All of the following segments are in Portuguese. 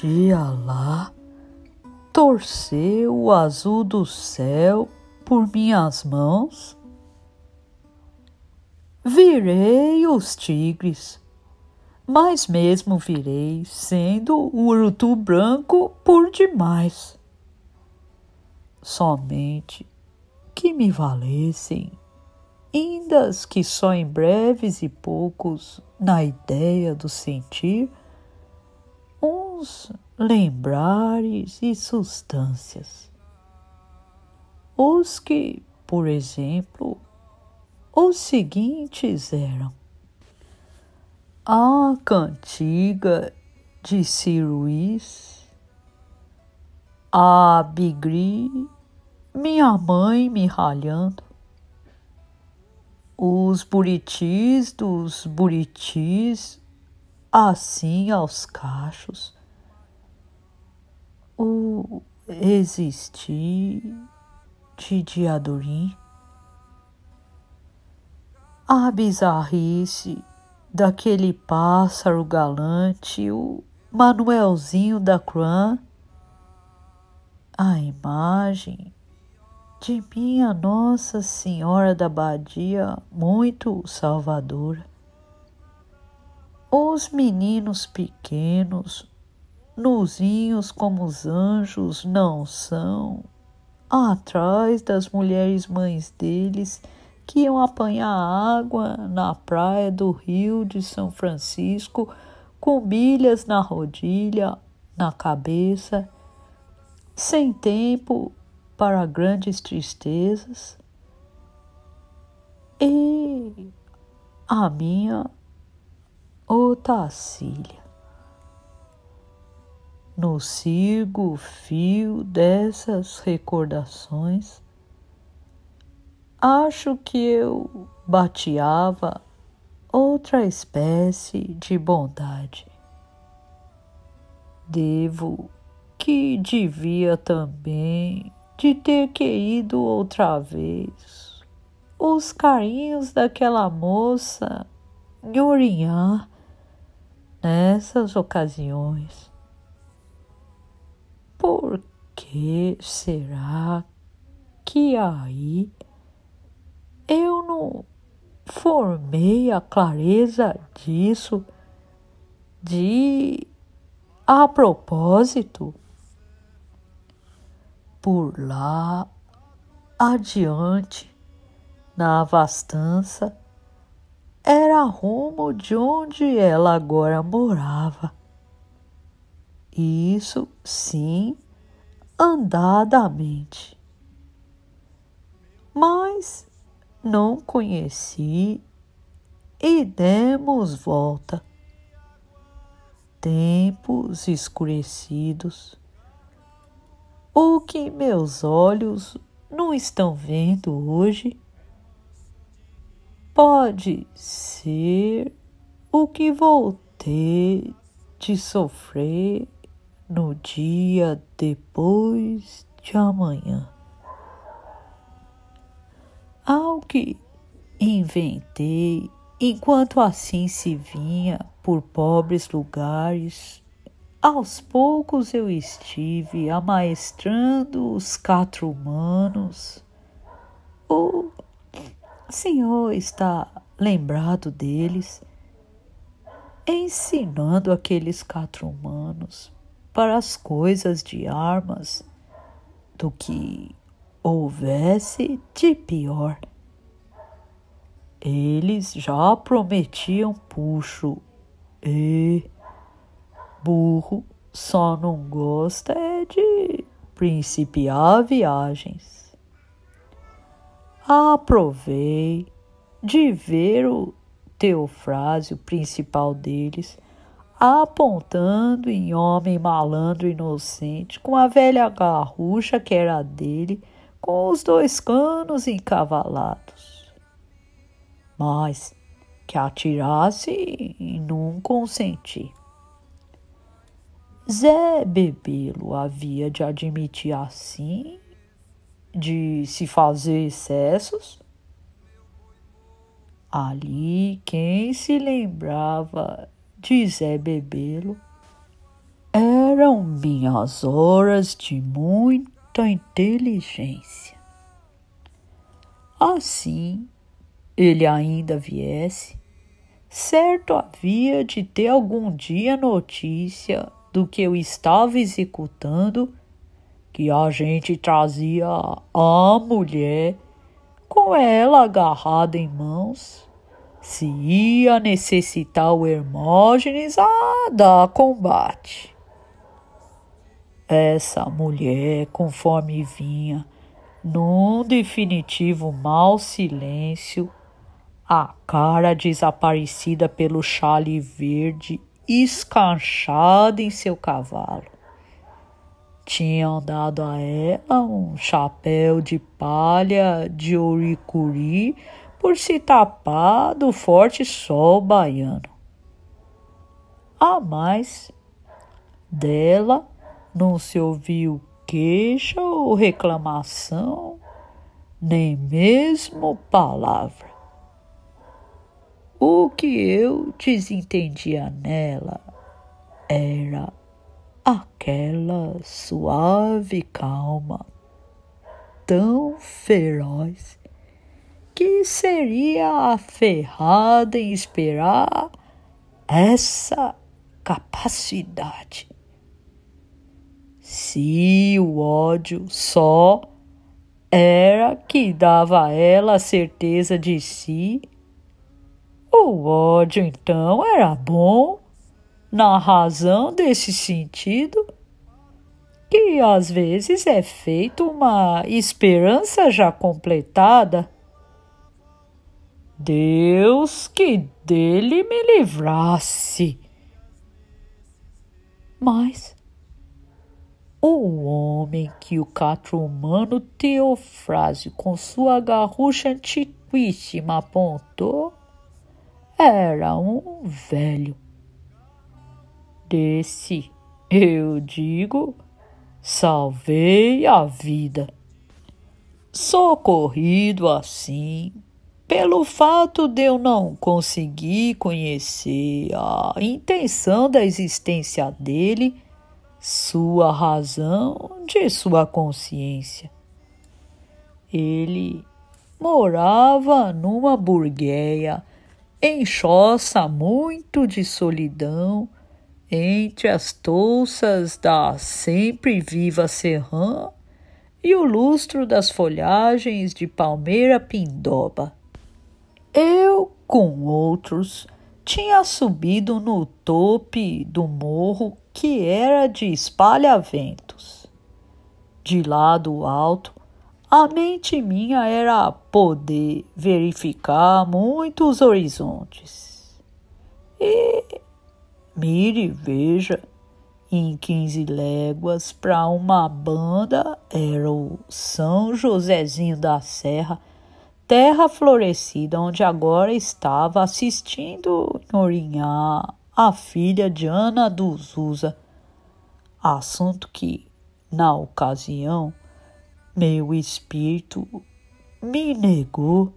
dia lá, torceu o azul do céu por minhas mãos. Virei os tigres, mas mesmo virei sendo o urutu branco por demais. Somente que me valessem, indas que só em breves e poucos, na ideia do sentir, sons, lembrares e substâncias. Os que, por exemplo, os seguintes eram a cantiga de Ciruís, a bigri, minha mãe me ralhando, os buritis dos buritis, assim aos cachos, o existir de Adorim, a bizarrice daquele pássaro galante, o Manuelzinho da Croix, a imagem de minha Nossa Senhora da Badia, muito salvadora. Os meninos pequenos nuzinhos como os anjos não são, atrás das mulheres mães deles que iam apanhar água na praia do Rio de São Francisco com bilhas na rodilha, na cabeça, sem tempo para grandes tristezas. E a minha Otacília. No sigo fio dessas recordações. Acho que eu bateava outra espécie de bondade. Devo que devia também de ter querido outra vez os carinhos daquela moça me nessas ocasiões. Por que será que aí eu não formei a clareza disso de a propósito? Por lá adiante, na vastança, era rumo de onde ela agora morava isso, sim, andadamente. Mas não conheci e demos volta. Tempos escurecidos. O que meus olhos não estão vendo hoje pode ser o que voltei de sofrer no dia depois de amanhã. Ao que inventei, enquanto assim se vinha por pobres lugares, aos poucos eu estive amaestrando os quatro humanos. O Senhor está lembrado deles, ensinando aqueles quatro humanos para as coisas de armas, do que houvesse de pior. Eles já prometiam puxo e burro só não gosta é de principiar viagens. Aprovei de ver o teofrásio principal deles apontando em homem malandro inocente, com a velha garrucha que era dele, com os dois canos encavalados. Mas que atirasse e não consenti. Zé Bebelo havia de admitir assim, de se fazer excessos? Ali quem se lembrava quiser bebê-lo. Eram minhas horas de muita inteligência. Assim, ele ainda viesse, certo havia de ter algum dia notícia do que eu estava executando, que a gente trazia a mulher com ela agarrada em mãos se ia necessitar o Hermógenes a dar combate. Essa mulher, conforme vinha, num definitivo mau silêncio, a cara desaparecida pelo chale verde escanchada em seu cavalo. Tinham dado a ela um chapéu de palha de ouricuri por se tapar do forte sol baiano. A mais dela não se ouviu queixa ou reclamação, nem mesmo palavra. O que eu desentendia nela era aquela suave calma tão feroz que seria aferrada em esperar essa capacidade? Se o ódio só era que dava a ela a certeza de si, o ódio então era bom na razão desse sentido que às vezes é feito uma esperança já completada Deus que dele me livrasse. Mas o homem que o catro humano com sua garrucha antiquíssima apontou era um velho. Desse, eu digo, salvei a vida. Socorrido assim pelo fato de eu não conseguir conhecer a intenção da existência dele, sua razão de sua consciência. Ele morava numa burgueia choça muito de solidão entre as touças da sempre viva serrã e o lustro das folhagens de palmeira pindoba eu, com outros, tinha subido no tope do morro que era de espalha-ventos. De lá do alto, a mente minha era poder verificar muitos horizontes. E mire, veja, em quinze léguas para uma banda era o São Josézinho da Serra terra florescida onde agora estava assistindo Nhorinhá, a filha de Ana Duzusa. Assunto que, na ocasião, meu espírito me negou.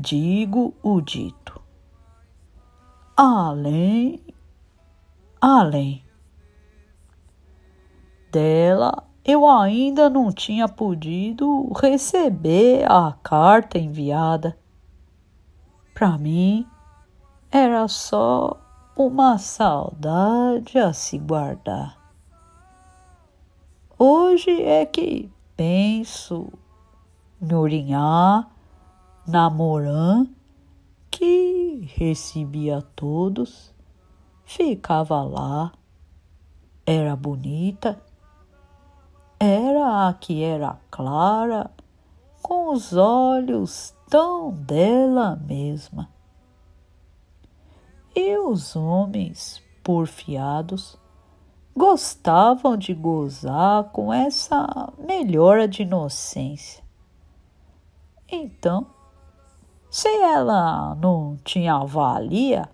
Digo o dito. Além, além dela eu ainda não tinha podido receber a carta enviada. Para mim, era só uma saudade a se guardar. Hoje é que penso no Urinhá, na Morã, que recebia todos, ficava lá, era bonita era a que era clara, com os olhos tão dela mesma. E os homens, porfiados, gostavam de gozar com essa melhora de inocência. Então, se ela não tinha valia,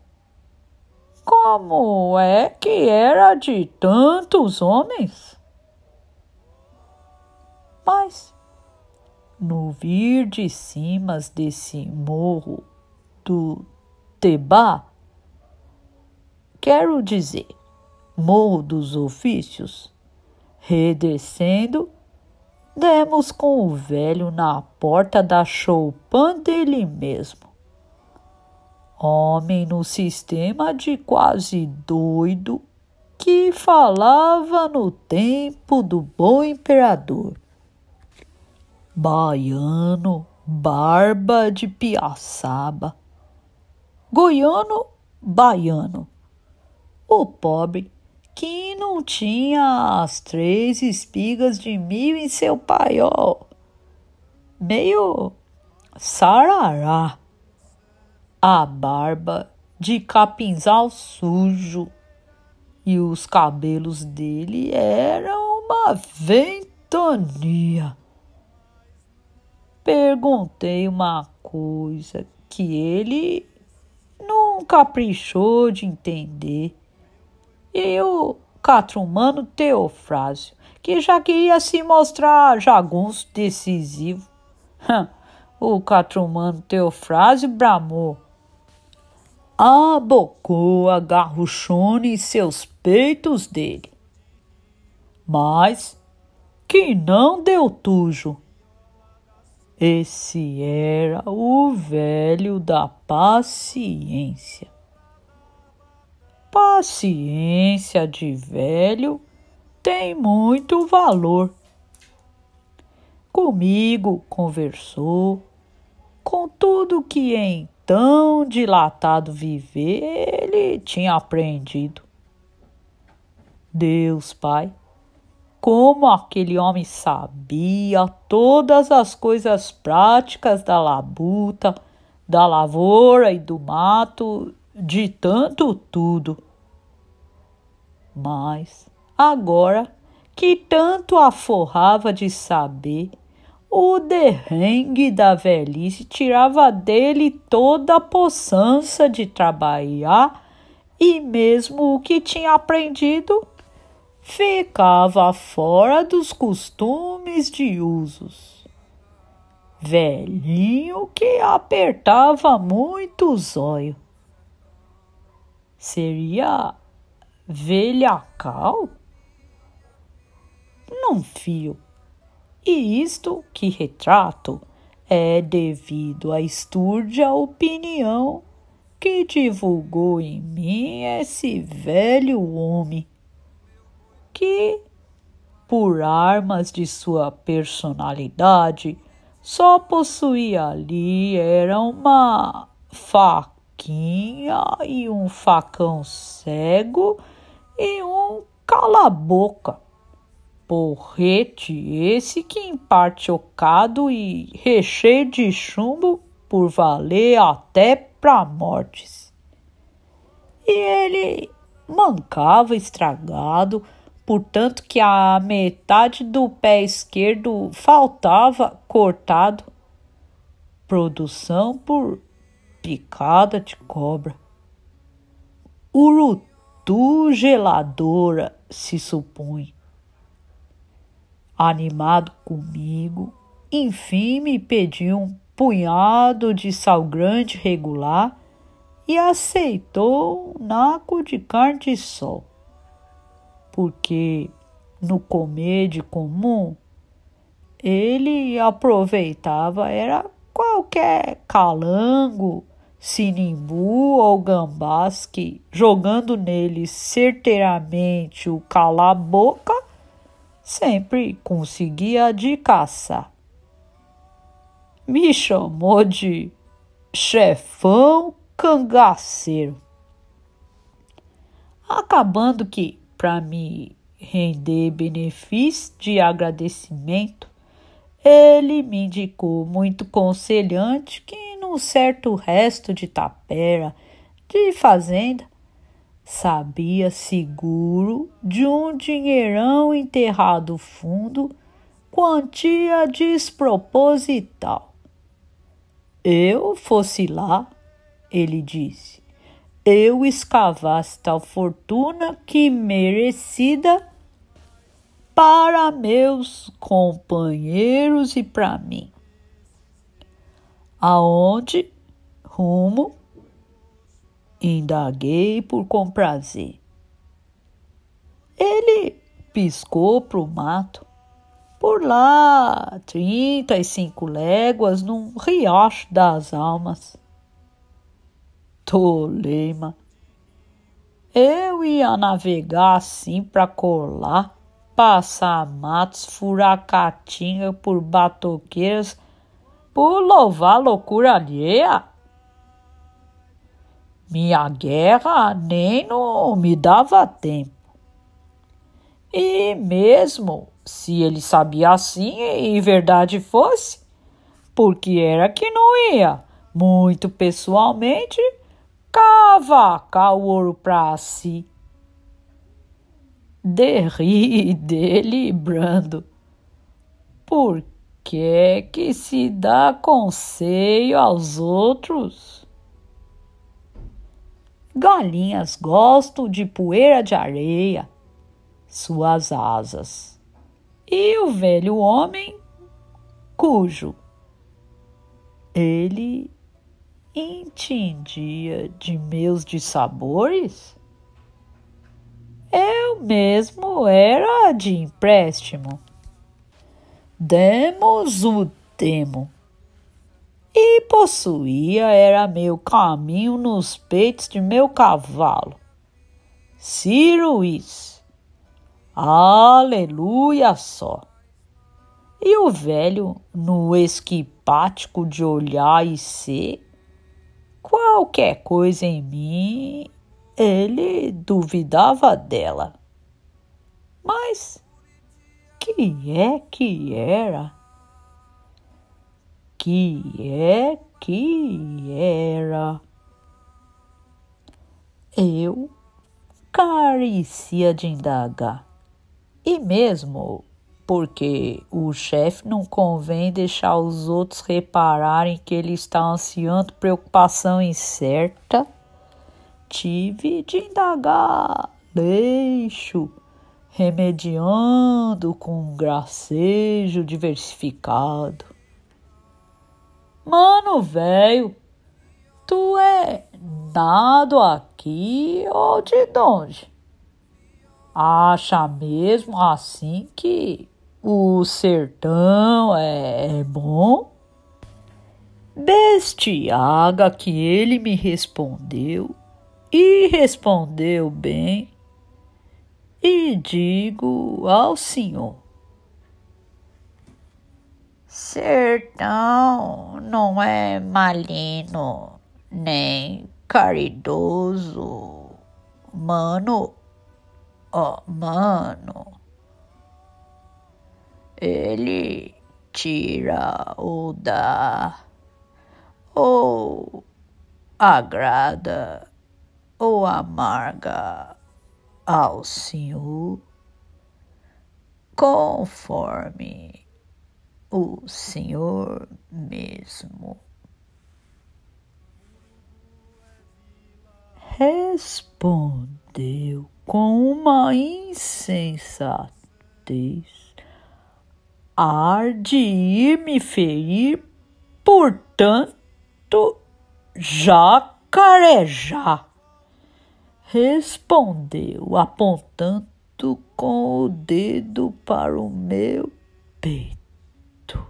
como é que era de tantos homens? Mas, no vir de cimas desse morro do Tebá, quero dizer, morro dos ofícios, redescendo, demos com o velho na porta da choupan dele mesmo. Homem no sistema de quase doido que falava no tempo do bom imperador baiano, barba de piaçaba. Goiano, baiano. O pobre que não tinha as três espigas de milho em seu paiol. Meio sarará. A barba de capinzal sujo e os cabelos dele eram uma ventania. Perguntei uma coisa que ele não caprichou de entender. E o catrumano Teofrásio, que já queria se mostrar jagunço decisivo. Hum, o catrumano Teofrásio bramou. Abocou ah, a garruchona em seus peitos dele. Mas que não deu tujo. Esse era o velho da paciência. Paciência de velho tem muito valor. Comigo conversou, com tudo que em tão dilatado viver ele tinha aprendido. Deus Pai como aquele homem sabia todas as coisas práticas da labuta, da lavoura e do mato, de tanto tudo. Mas agora que tanto aforrava de saber, o derrengue da velhice tirava dele toda a poçança de trabalhar e mesmo o que tinha aprendido ficava fora dos costumes de usos. Velhinho que apertava muito o zóio. Seria velhacal? Não fio. E isto que retrato é devido à estúrdia opinião que divulgou em mim esse velho homem que, por armas de sua personalidade, só possuía ali era uma faquinha e um facão cego e um cala-boca. Porrete esse que em parte ocado e recheio de chumbo por valer até para mortes. E ele mancava estragado, portanto que a metade do pé esquerdo faltava cortado, produção por picada de cobra. Urutu geladora, se supõe. Animado comigo, enfim me pediu um punhado de sal grande regular e aceitou um naco de carne de sol porque no comer de comum ele aproveitava era qualquer calango, sinimbu ou gambás que, jogando nele certeiramente o cala-boca, sempre conseguia de caça. Me chamou de chefão cangaceiro. Acabando que para me render benefício de agradecimento, ele me indicou muito conselhante que num certo resto de tapera de fazenda sabia seguro de um dinheirão enterrado fundo, quantia desproposital. Eu fosse lá, ele disse, eu escavasse tal fortuna que merecida para meus companheiros e para mim. Aonde rumo indaguei por comprazer. Ele piscou para o mato. Por lá, trinta e cinco léguas, num riacho das almas. Tolema. Eu ia navegar assim pra colar, passar matos, furar caatinga por batoqueiras, por louvar loucura alheia. Minha guerra nem não me dava tempo. E mesmo se ele sabia assim e verdade fosse, porque era que não ia, muito pessoalmente, cavaca o ouro pra si. Derri delibrando. Por que que se dá conselho aos outros? Galinhas gostam de poeira de areia, suas asas. E o velho homem, cujo ele entendia de meus dissabores? Eu mesmo era de empréstimo. Demos o demo. E possuía era meu caminho nos peitos de meu cavalo. Ciro Luiz. Aleluia só. E o velho, no esquipático de olhar e ser, Qualquer coisa em mim, ele duvidava dela. Mas que é que era? Que é que era? Eu carecia de indagar. E mesmo porque o chefe não convém deixar os outros repararem que ele está ansiando preocupação incerta. Tive de indagar, leixo, remediando com um gracejo diversificado. Mano, velho, tu é nado aqui ou de onde? Acha mesmo assim que o sertão é, é bom? Bestiaga que ele me respondeu, e respondeu bem, e digo ao senhor: Sertão não é malino, nem caridoso, mano, ó, oh, mano ele tira ou dá, ou agrada ou amarga ao Senhor, conforme o Senhor mesmo. Respondeu com uma insensatez arde e me feri, portanto, jacarejá. Respondeu, apontando com o dedo para o meu peito.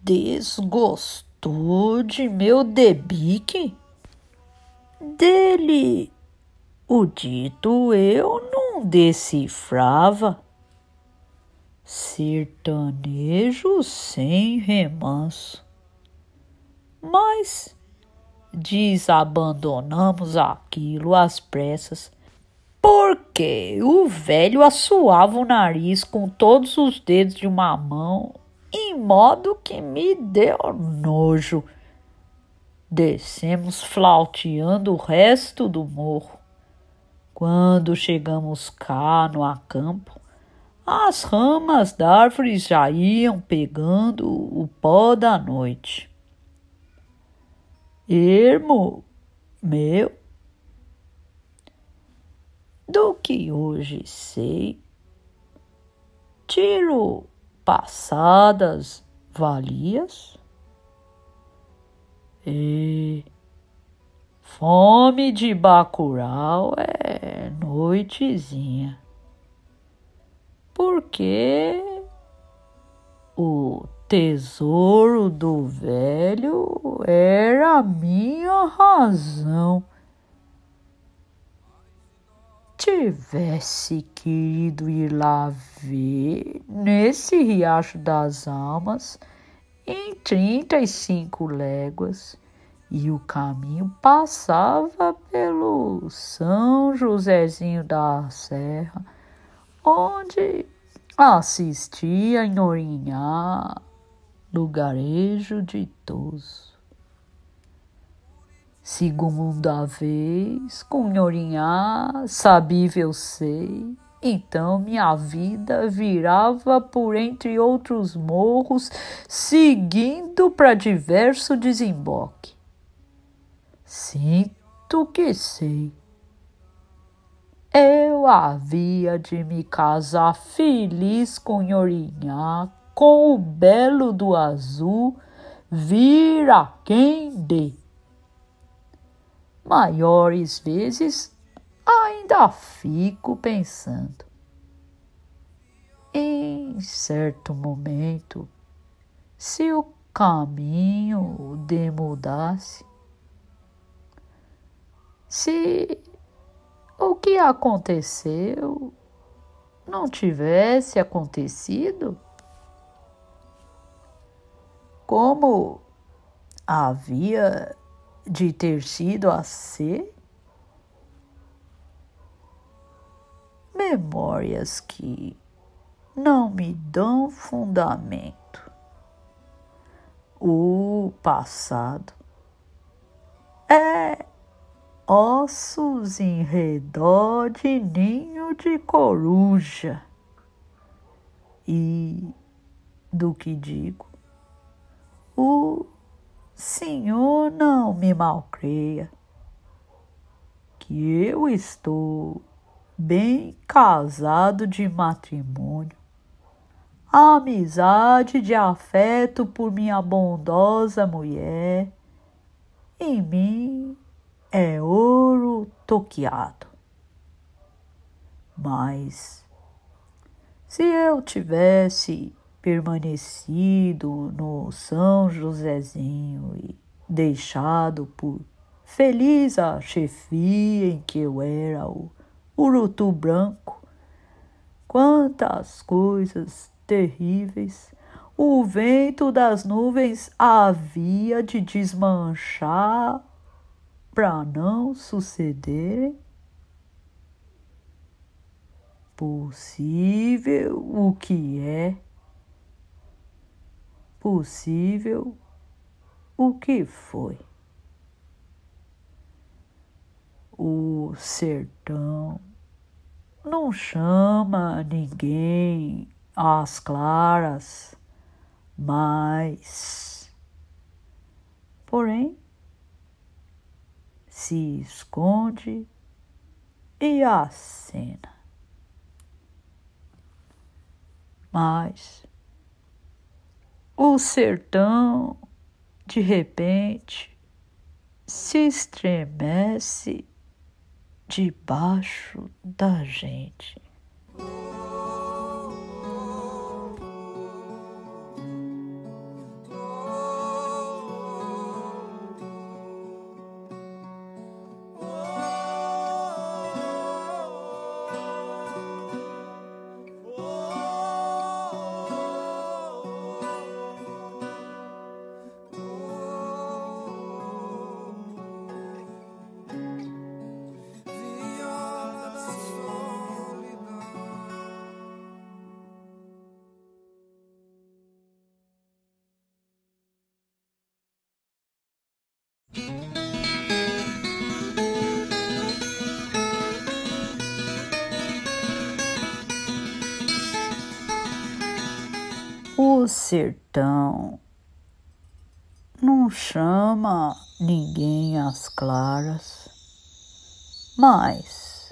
Desgostou de meu debique? Dele o dito eu decifrava. Sertanejo sem remanso. Mas desabandonamos aquilo às pressas, porque o velho assoava o nariz com todos os dedos de uma mão, em modo que me deu nojo. Descemos flauteando o resto do morro. Quando chegamos cá no acampo, as ramas da árvore já iam pegando o pó da noite. Ermo meu, do que hoje sei, tiro passadas valias e Fome de bacurau é noitezinha. Porque o tesouro do velho era a minha razão. Tivesse querido ir lá ver nesse riacho das almas em trinta e cinco léguas e o caminho passava pelo São Josézinho da Serra, onde assistia a Norinha, lugarejo ditoso. Segunda vez, com Norinha sabível sei, então minha vida virava por entre outros morros, seguindo para diverso desemboque. Sinto que sei. Eu havia de me casar feliz com Nhorinhá, com o belo do azul, vira quem dê. Maiores vezes ainda fico pensando. Em certo momento, se o caminho demudasse, se o que aconteceu não tivesse acontecido? Como havia de ter sido a ser? Memórias que não me dão fundamento. O passado é ossos em redor de ninho de coruja. E do que digo, o Senhor não me malcreia, que eu estou bem casado de matrimônio. A amizade de afeto por minha bondosa mulher em mim é ouro toqueado. Mas se eu tivesse permanecido no São Josézinho e deixado por feliz a chefia em que eu era o urutu branco, quantas coisas terríveis o vento das nuvens havia de desmanchar para não sucederem possível o que é possível o que foi o sertão não chama ninguém às claras mas porém se esconde e acena. Mas o sertão, de repente, se estremece debaixo da gente. O sertão não chama ninguém às claras, mas,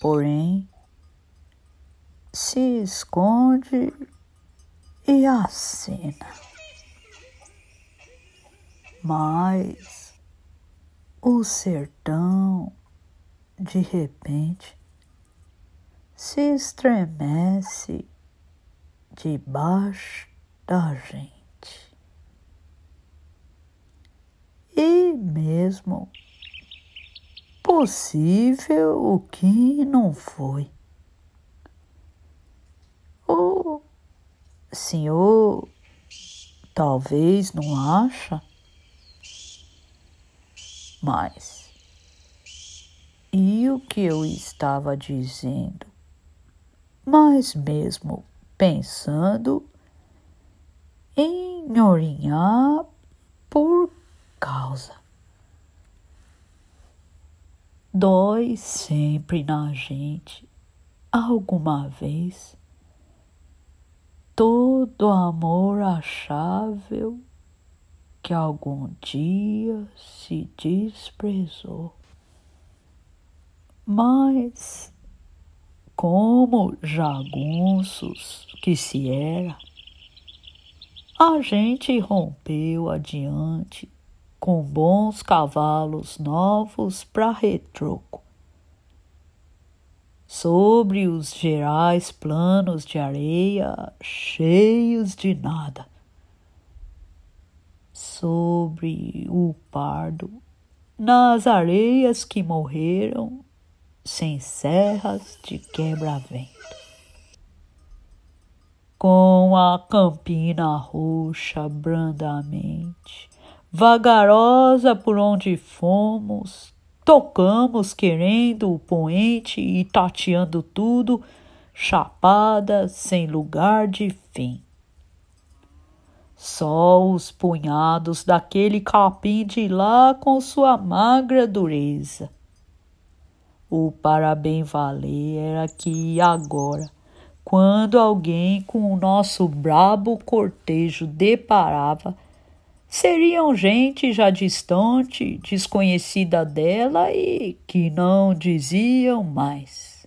porém, se esconde e acena. Mas o sertão, de repente, se estremece debaixo da gente. E mesmo possível o que não foi. O senhor talvez não acha, mas e o que eu estava dizendo? Mas mesmo pensando em orinhar por causa. Dói sempre na gente, alguma vez, todo amor achável que algum dia se desprezou. Mas como jagunços que se era, a gente rompeu adiante com bons cavalos novos para retroco. Sobre os gerais planos de areia cheios de nada, sobre o pardo, nas areias que morreram sem serras de quebra-vento. Com a campina roxa brandamente, vagarosa por onde fomos, tocamos querendo o poente e tateando tudo, chapada sem lugar de fim. Só os punhados daquele capim de lá com sua magra dureza, o parabéns valer era aqui e agora, quando alguém com o nosso brabo cortejo deparava, seriam gente já distante, desconhecida dela e que não diziam mais.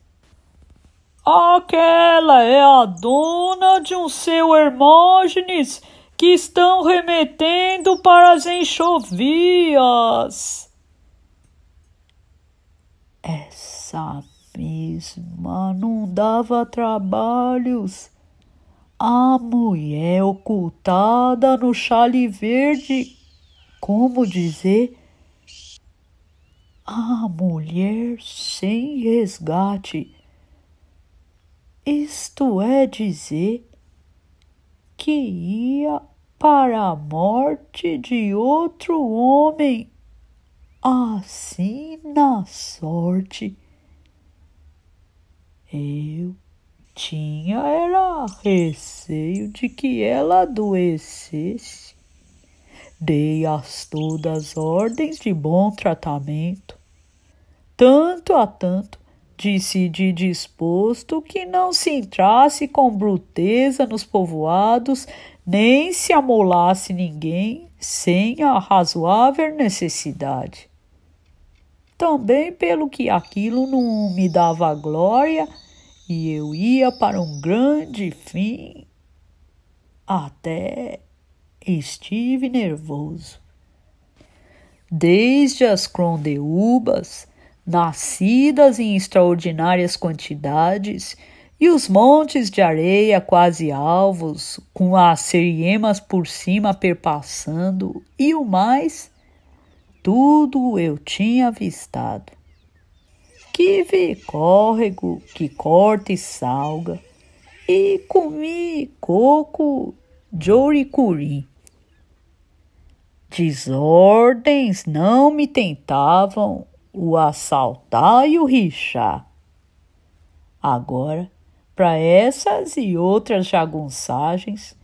Aquela é a dona de um seu Hermógenes que estão remetendo para as enxovias. Essa mesma não dava trabalhos. A mulher ocultada no chale verde. Como dizer? A mulher sem resgate. Isto é dizer que ia para a morte de outro homem assim na sorte. Eu tinha era receio de que ela adoecesse. Dei as todas ordens de bom tratamento. Tanto a tanto, decidi disposto que não se entrasse com bruteza nos povoados, nem se amolasse ninguém sem a razoável necessidade também pelo que aquilo não me dava glória e eu ia para um grande fim. Até estive nervoso. Desde as crondeúbas, nascidas em extraordinárias quantidades, e os montes de areia quase alvos, com as seriemas por cima perpassando, e o mais, tudo eu tinha avistado. Que vi córrego que corta e salga, e comi coco de oricuri. Desordens não me tentavam o assaltar e o rixar. Agora, para essas e outras jagunçagens,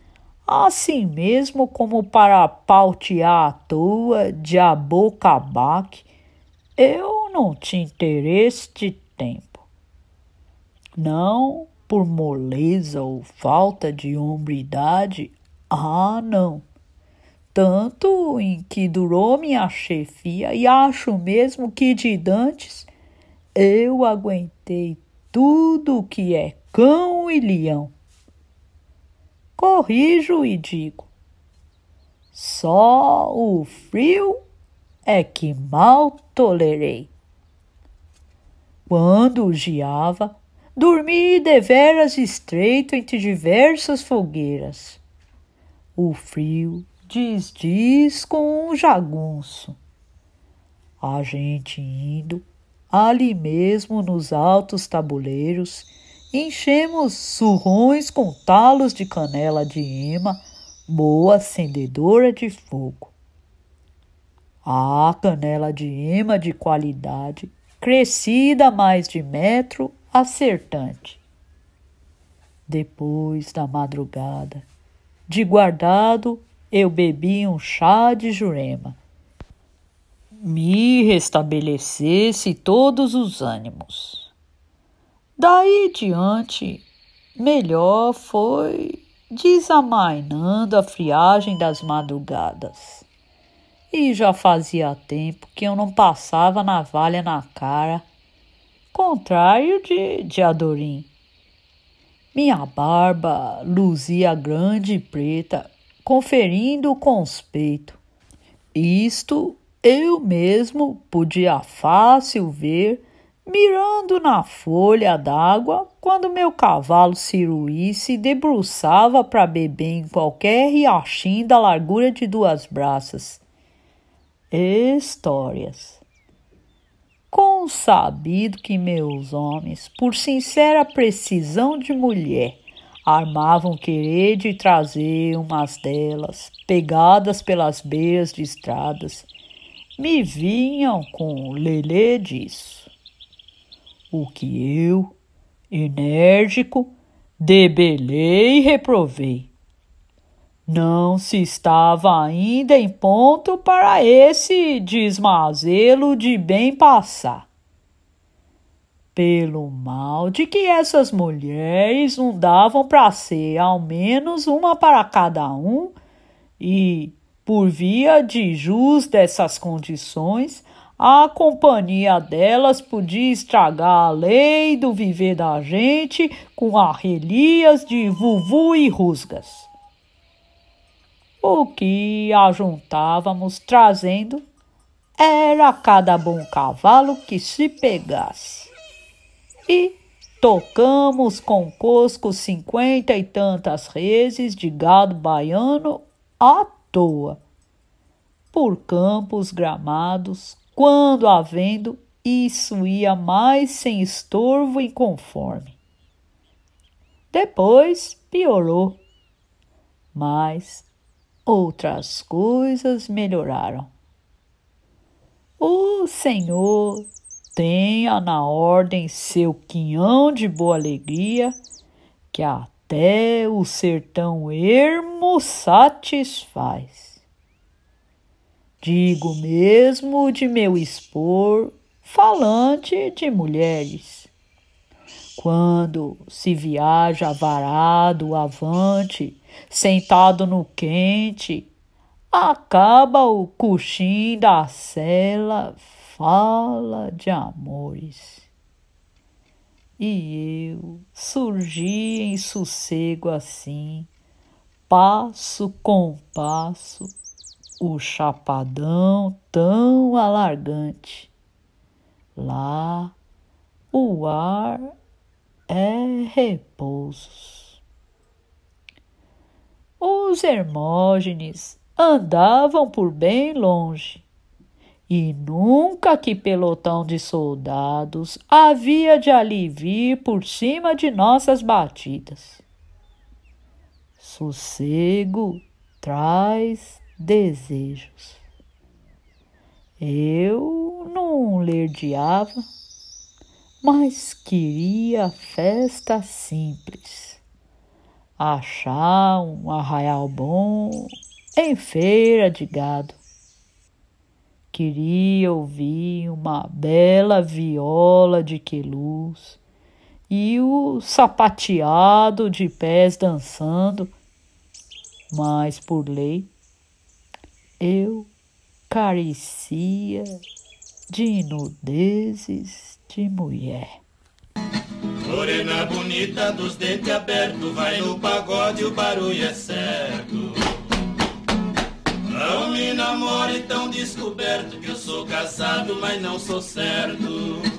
assim mesmo como para pautear à toa de abocabaque, eu não te interesse de tempo. Não por moleza ou falta de hombridade, ah, não. Tanto em que durou minha chefia, e acho mesmo que de Dantes eu aguentei tudo que é cão e leão corrijo e digo: só o frio é que mal tolerei. Quando geava, dormi deveras estreito entre diversas fogueiras. O frio diz diz com um jagunço. A gente indo ali mesmo nos altos tabuleiros Enchemos surrões com talos de canela de ema, boa acendedora de fogo. A canela de ema de qualidade, crescida mais de metro, acertante. Depois da madrugada, de guardado, eu bebi um chá de jurema. Me restabelecesse todos os ânimos. Daí diante, melhor foi desamainando a friagem das madrugadas. E já fazia tempo que eu não passava navalha na cara, contrário de, de Adorim. Minha barba luzia grande e preta, conferindo com os peitos. Isto eu mesmo podia fácil ver mirando na folha d'água quando meu cavalo Ciruí se debruçava para beber em qualquer riachim da largura de duas braças. Histórias. Consabido que meus homens, por sincera precisão de mulher, armavam querer de trazer umas delas, pegadas pelas beiras de estradas, me vinham com lelê disso o que eu, enérgico, debelei e reprovei. Não se estava ainda em ponto para esse desmazelo de bem passar. Pelo mal de que essas mulheres não davam para ser ao menos uma para cada um, e, por via de jus dessas condições, a companhia delas podia estragar a lei do viver da gente com arrelias de vuvu e rusgas. O que ajuntávamos trazendo era cada bom cavalo que se pegasse. E tocamos com cosco cinquenta e tantas reses de gado baiano à toa, por campos gramados quando havendo, isso ia mais sem estorvo e conforme. Depois piorou, mas outras coisas melhoraram. O Senhor tenha na ordem seu quinhão de boa alegria, que até o sertão ermo satisfaz digo mesmo de meu expor, falante de mulheres. Quando se viaja varado avante, sentado no quente, acaba o coxim da cela, fala de amores. E eu surgi em sossego assim, passo com passo, o chapadão tão alargante. Lá o ar é repouso. Os Hermógenes andavam por bem longe, e nunca que pelotão de soldados havia de ali por cima de nossas batidas. Sossego traz desejos. Eu não lerdeava, mas queria festa simples. Achar um arraial bom em feira de gado. Queria ouvir uma bela viola de queluz e o sapateado de pés dançando, mas por lei eu caricia de nudezes de mulher. Morena bonita dos dentes abertos, vai no pagode, o barulho é certo. Não me namore tão descoberto que eu sou casado, mas não sou certo.